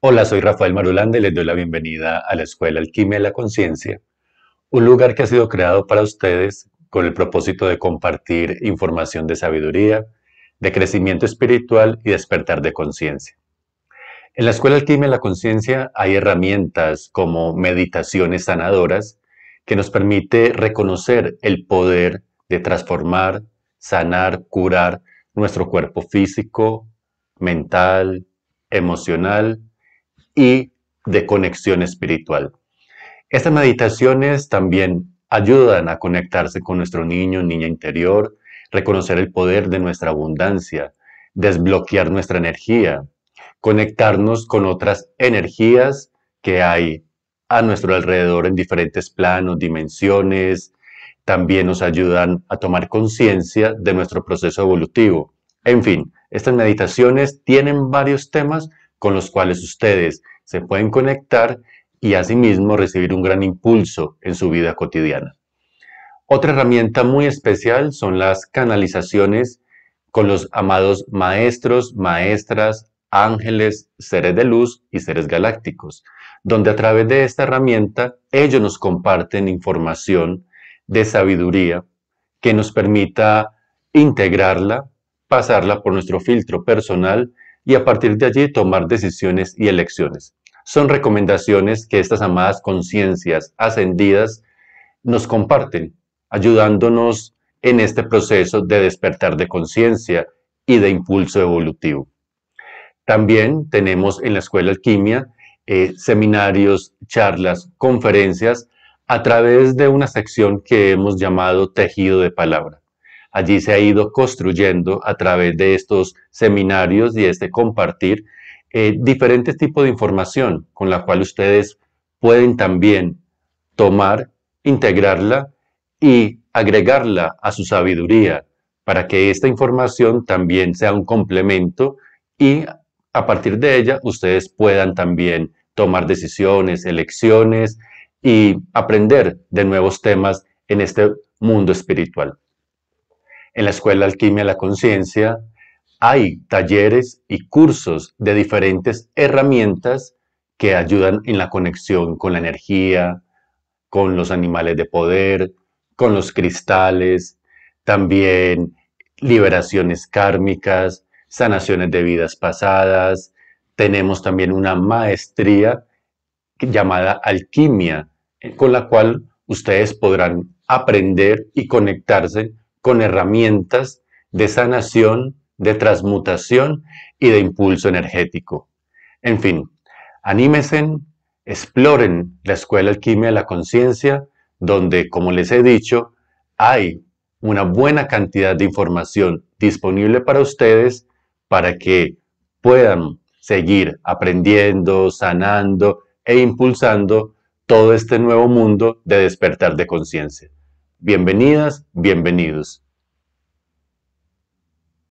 Hola, soy Rafael Marulanda y les doy la bienvenida a la Escuela Alquimia de la Conciencia, un lugar que ha sido creado para ustedes con el propósito de compartir información de sabiduría, de crecimiento espiritual y despertar de conciencia. En la Escuela Alquimia de la Conciencia hay herramientas como meditaciones sanadoras que nos permite reconocer el poder de transformar, sanar, curar nuestro cuerpo físico, mental, emocional y de conexión espiritual. Estas meditaciones también ayudan a conectarse con nuestro niño, niña interior, reconocer el poder de nuestra abundancia, desbloquear nuestra energía, conectarnos con otras energías que hay a nuestro alrededor en diferentes planos, dimensiones. También nos ayudan a tomar conciencia de nuestro proceso evolutivo. En fin, estas meditaciones tienen varios temas con los cuales ustedes se pueden conectar y asimismo recibir un gran impulso en su vida cotidiana. Otra herramienta muy especial son las canalizaciones con los amados maestros, maestras, ángeles, seres de luz y seres galácticos, donde a través de esta herramienta ellos nos comparten información de sabiduría que nos permita integrarla, pasarla por nuestro filtro personal y a partir de allí tomar decisiones y elecciones. Son recomendaciones que estas amadas conciencias ascendidas nos comparten, ayudándonos en este proceso de despertar de conciencia y de impulso evolutivo. También tenemos en la Escuela Alquimia eh, seminarios, charlas, conferencias a través de una sección que hemos llamado tejido de palabra allí se ha ido construyendo a través de estos seminarios y este compartir eh, diferentes tipos de información con la cual ustedes pueden también tomar, integrarla y agregarla a su sabiduría para que esta información también sea un complemento y a partir de ella ustedes puedan también tomar decisiones, elecciones y aprender de nuevos temas en este mundo espiritual. En la Escuela Alquimia de la Conciencia hay talleres y cursos de diferentes herramientas que ayudan en la conexión con la energía, con los animales de poder, con los cristales, también liberaciones kármicas, sanaciones de vidas pasadas. Tenemos también una maestría llamada alquimia, con la cual ustedes podrán aprender y conectarse con herramientas de sanación, de transmutación y de impulso energético. En fin, anímense, exploren la Escuela Alquimia de la Conciencia, donde, como les he dicho, hay una buena cantidad de información disponible para ustedes para que puedan seguir aprendiendo, sanando e impulsando todo este nuevo mundo de despertar de conciencia. Bienvenidas, bienvenidos.